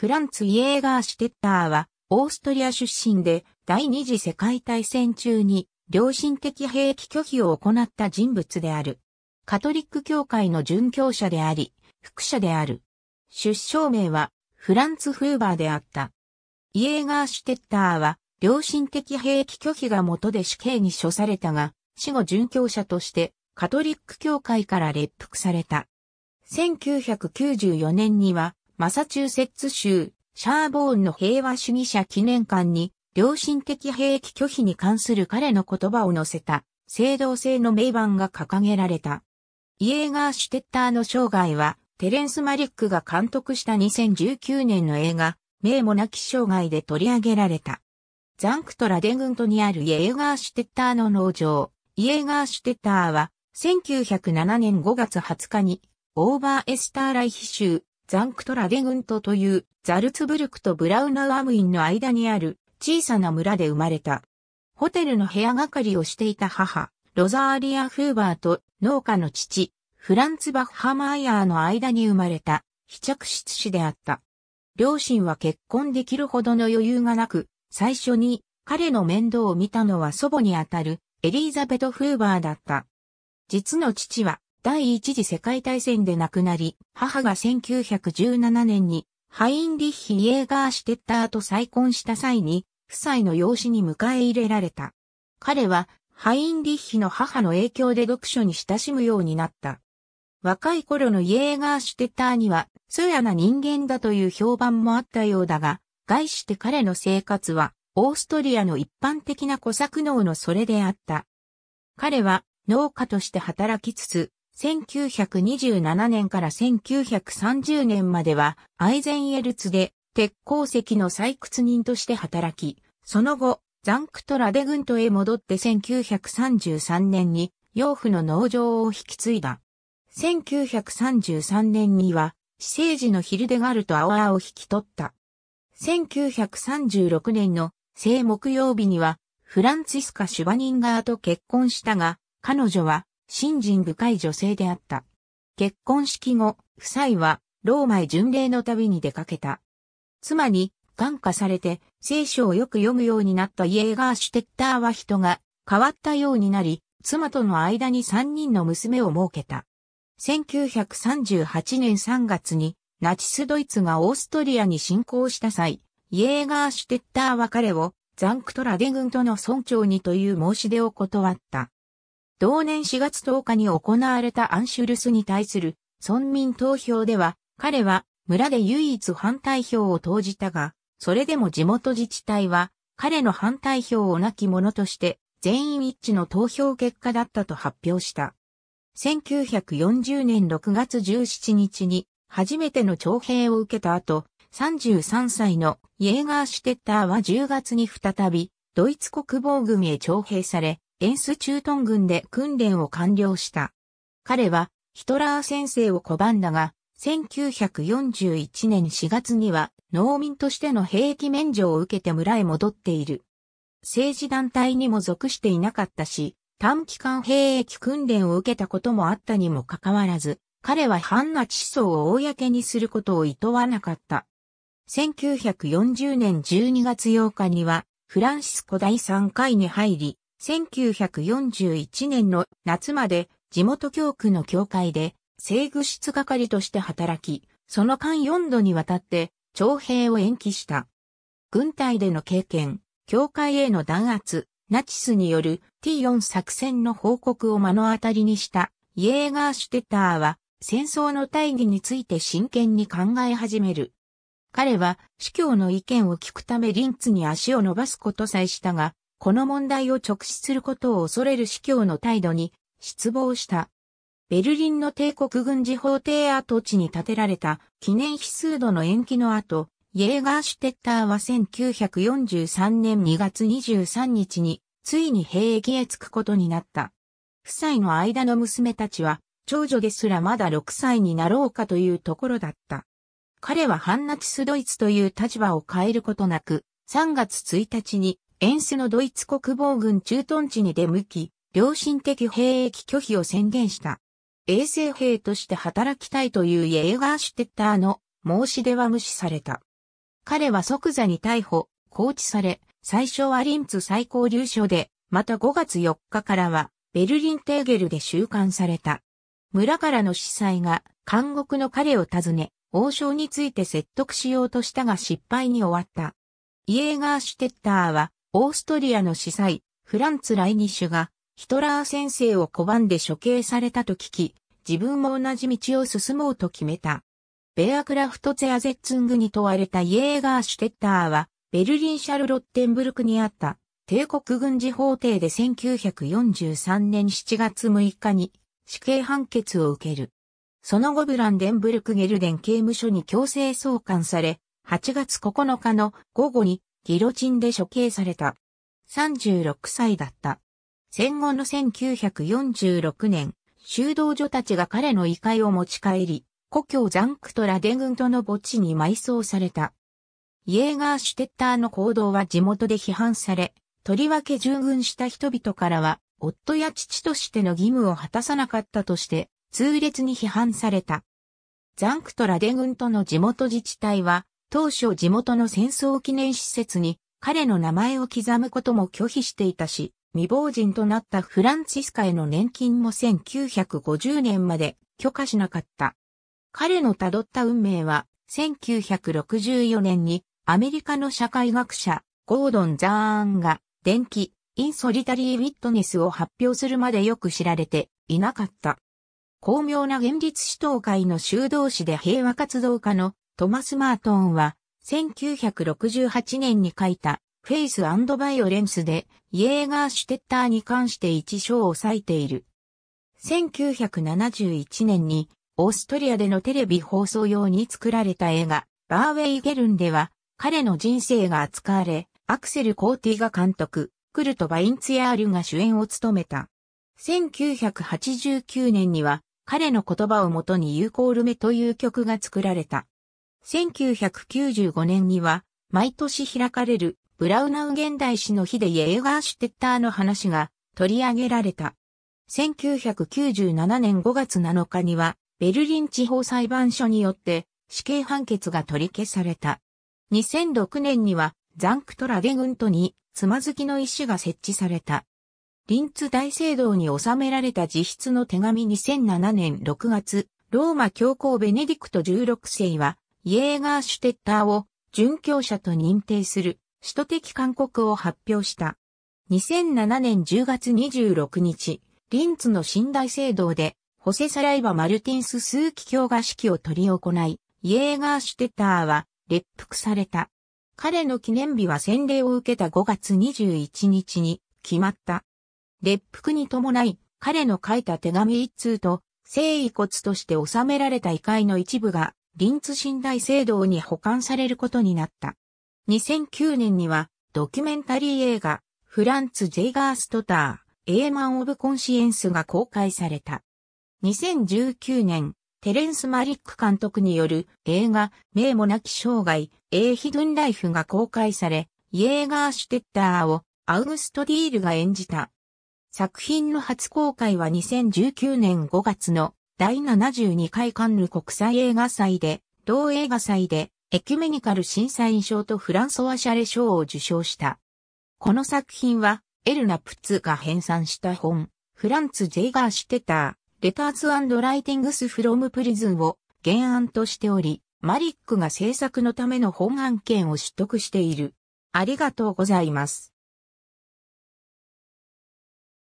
フランツ・イエーガー・シュテッターは、オーストリア出身で、第二次世界大戦中に、良心的兵器拒否を行った人物である。カトリック教会の殉教者であり、副者である。出生名は、フランツ・フーバーであった。イエーガー・シュテッターは、良心的兵器拒否が元で死刑に処されたが、死後殉教者として、カトリック教会から列服された。1994年には、マサチューセッツ州、シャーボーンの平和主義者記念館に、良心的兵器拒否に関する彼の言葉を載せた、制動性の名板が掲げられた。イエーガー・シュテッターの生涯は、テレンス・マリックが監督した2019年の映画、名もなき生涯で取り上げられた。ザンクトラデグントにあるイエーガー・シュテッターの農場、イエーガー・シュテッターは、1907年5月20日に、オーバー・エスター・ライヒ州、ザンクトラデグントというザルツブルクとブラウナウアムインの間にある小さな村で生まれた。ホテルの部屋係をしていた母、ロザーリア・フーバーと農家の父、フランツ・バッハマイヤーの間に生まれた非着室子であった。両親は結婚できるほどの余裕がなく、最初に彼の面倒を見たのは祖母にあたるエリーザベト・フーバーだった。実の父は第一次世界大戦で亡くなり、母が1917年にハインリッヒ・イエーガー・シュテッターと再婚した際に、夫妻の養子に迎え入れられた。彼は、ハインリッヒの母の影響で読書に親しむようになった。若い頃のイエーガー・シュテッターには、通やな人間だという評判もあったようだが、概して彼の生活は、オーストリアの一般的な小作農のそれであった。彼は、農家として働きつつ、1927年から1930年まではアイゼンエルツで鉄鉱石の採掘人として働き、その後、ザンクトラデ軍都へ戻って1933年に養父の農場を引き継いだ。1933年には、私生児のヒルデガルト・アワーを引き取った。1936年の聖木曜日には、フランツィスカ・シュバニンガーと結婚したが、彼女は信心深い女性であった。結婚式後、夫妻はローマへ巡礼の旅に出かけた。妻に感化されて聖書をよく読むようになったイエーガー・シュテッターは人が変わったようになり、妻との間に3人の娘を設けた。1938年3月にナチスドイツがオーストリアに侵攻した際、イエーガー・シュテッターは彼をザンクトラデ軍との村長にという申し出を断った。同年4月10日に行われたアンシュルスに対する村民投票では、彼は村で唯一反対票を投じたが、それでも地元自治体は、彼の反対票をなき者として、全員一致の投票結果だったと発表した。1940年6月17日に、初めての徴兵を受けた後、33歳のイエーガー・シュテッターは10月に再び、ドイツ国防軍へ徴兵され、エンス駐屯軍で訓練を完了した。彼はヒトラー先生を拒んだが、1941年4月には農民としての兵役免除を受けて村へ戻っている。政治団体にも属していなかったし、短期間兵役訓練を受けたこともあったにもかかわらず、彼は反ナチ思想を公にすることを厭わなかった。1940年12月8日には、フランシスコ第3回に入り、1941年の夏まで地元教区の教会で制御室係として働き、その間4度にわたって徴兵を延期した。軍隊での経験、教会への弾圧、ナチスによる T4 作戦の報告を目の当たりにしたイエーガー・シュテターは戦争の大義について真剣に考え始める。彼は司教の意見を聞くためリンツに足を伸ばすことさえしたが、この問題を直視することを恐れる司教の態度に失望した。ベルリンの帝国軍事法廷跡地に建てられた記念碑数度の延期の後、イェーガーシュテッターは1943年2月23日についに兵役へ着くことになった。夫妻の間の娘たちは長女ですらまだ6歳になろうかというところだった。彼は反ナチスドイツという立場を変えることなく、3月1日にエンスのドイツ国防軍駐屯地に出向き、良心的兵役拒否を宣言した。衛生兵として働きたいというイエーガーシュテッターの申し出は無視された。彼は即座に逮捕、拘置され、最初はリンツ最高流所で、また5月4日からはベルリンテーゲルで収監された。村からの司祭が監獄の彼を訪ね、王将について説得しようとしたが失敗に終わった。イエーガーシュテッターはオーストリアの司祭、フランツ・ライニッシュが、ヒトラー先生を拒んで処刑されたと聞き、自分も同じ道を進もうと決めた。ベアクラフト・ツェアゼッツングに問われたイエーガー・シュテッターは、ベルリン・シャルロッテンブルクにあった帝国軍事法廷で1943年7月6日に死刑判決を受ける。その後ブランデンブルクゲルデン刑務所に強制送還され、8月9日の午後にギロチンで処刑された。36歳だった。戦後の1946年、修道女たちが彼の遺骸を持ち帰り、故郷ザンクトラデ軍との墓地に埋葬された。イエーガー・シュテッターの行動は地元で批判され、とりわけ従軍した人々からは、夫や父としての義務を果たさなかったとして、痛烈に批判された。ザンクトラデ軍との地元自治体は、当初地元の戦争記念施設に彼の名前を刻むことも拒否していたし、未亡人となったフランツィスカへの年金も1950年まで許可しなかった。彼の辿った運命は、1964年にアメリカの社会学者、ゴードン・ザーンが、電気、インソリタリー・ウィットネスを発表するまでよく知られていなかった。巧妙な現実指導会の修道士で平和活動家のトマス・マートンは、1968年に書いた、フェイスバイオレンスで、イエーガー・シュテッターに関して一章を割いている。1971年に、オーストリアでのテレビ放送用に作られた映画、バーウェイ・ゲルンでは、彼の人生が扱われ、アクセル・コーティが監督、クルト・バインツヤールが主演を務めた。1989年には、彼の言葉をもとにユーコールメという曲が作られた。1995年には、毎年開かれるブラウナウ現代史の日でイェーガーシュテッターの話が取り上げられた。1997年5月7日には、ベルリン地方裁判所によって死刑判決が取り消された。2006年には、ザンクトラデグントにつまずきの石が設置された。リンツ大聖堂に収められた自筆の手紙2007年6月、ローマ教皇ベネディクト16世は、イエーガー・シュテッターを殉教者と認定する、首都的勧告を発表した。2007年10月26日、リンツの寝台聖堂で、ホセ・サライバ・マルティンス・スーキ教が式を執り行い、イエーガー・シュテッターは、列服された。彼の記念日は洗礼を受けた5月21日に決まった。列服に伴い、彼の書いた手紙一通と、聖遺骨として収められた遺骸の一部がリンツ寝台聖堂に保管されることになった。2009年には、ドキュメンタリー映画、フランツ・ジェイガーストター、エーマン・オブ・コンシエンスが公開された。2019年、テレンス・マリック監督による映画、名もなき生涯、エーヒドゥン・ライフが公開され、イエーガー・シュテッターをアウグスト・ディールが演じた。作品の初公開は2019年5月の第72回カンヌ国際映画祭で、同映画祭で、エキュメニカル審査員賞とフランソワ・シャレ賞を受賞した。この作品は、エルナ・プッツが編纂した本、フランツ・ジェイガー・シテター、レターズライティングス・フロム・プリズンを原案としており、マリックが制作のための本案件を取得している。ありがとうございます。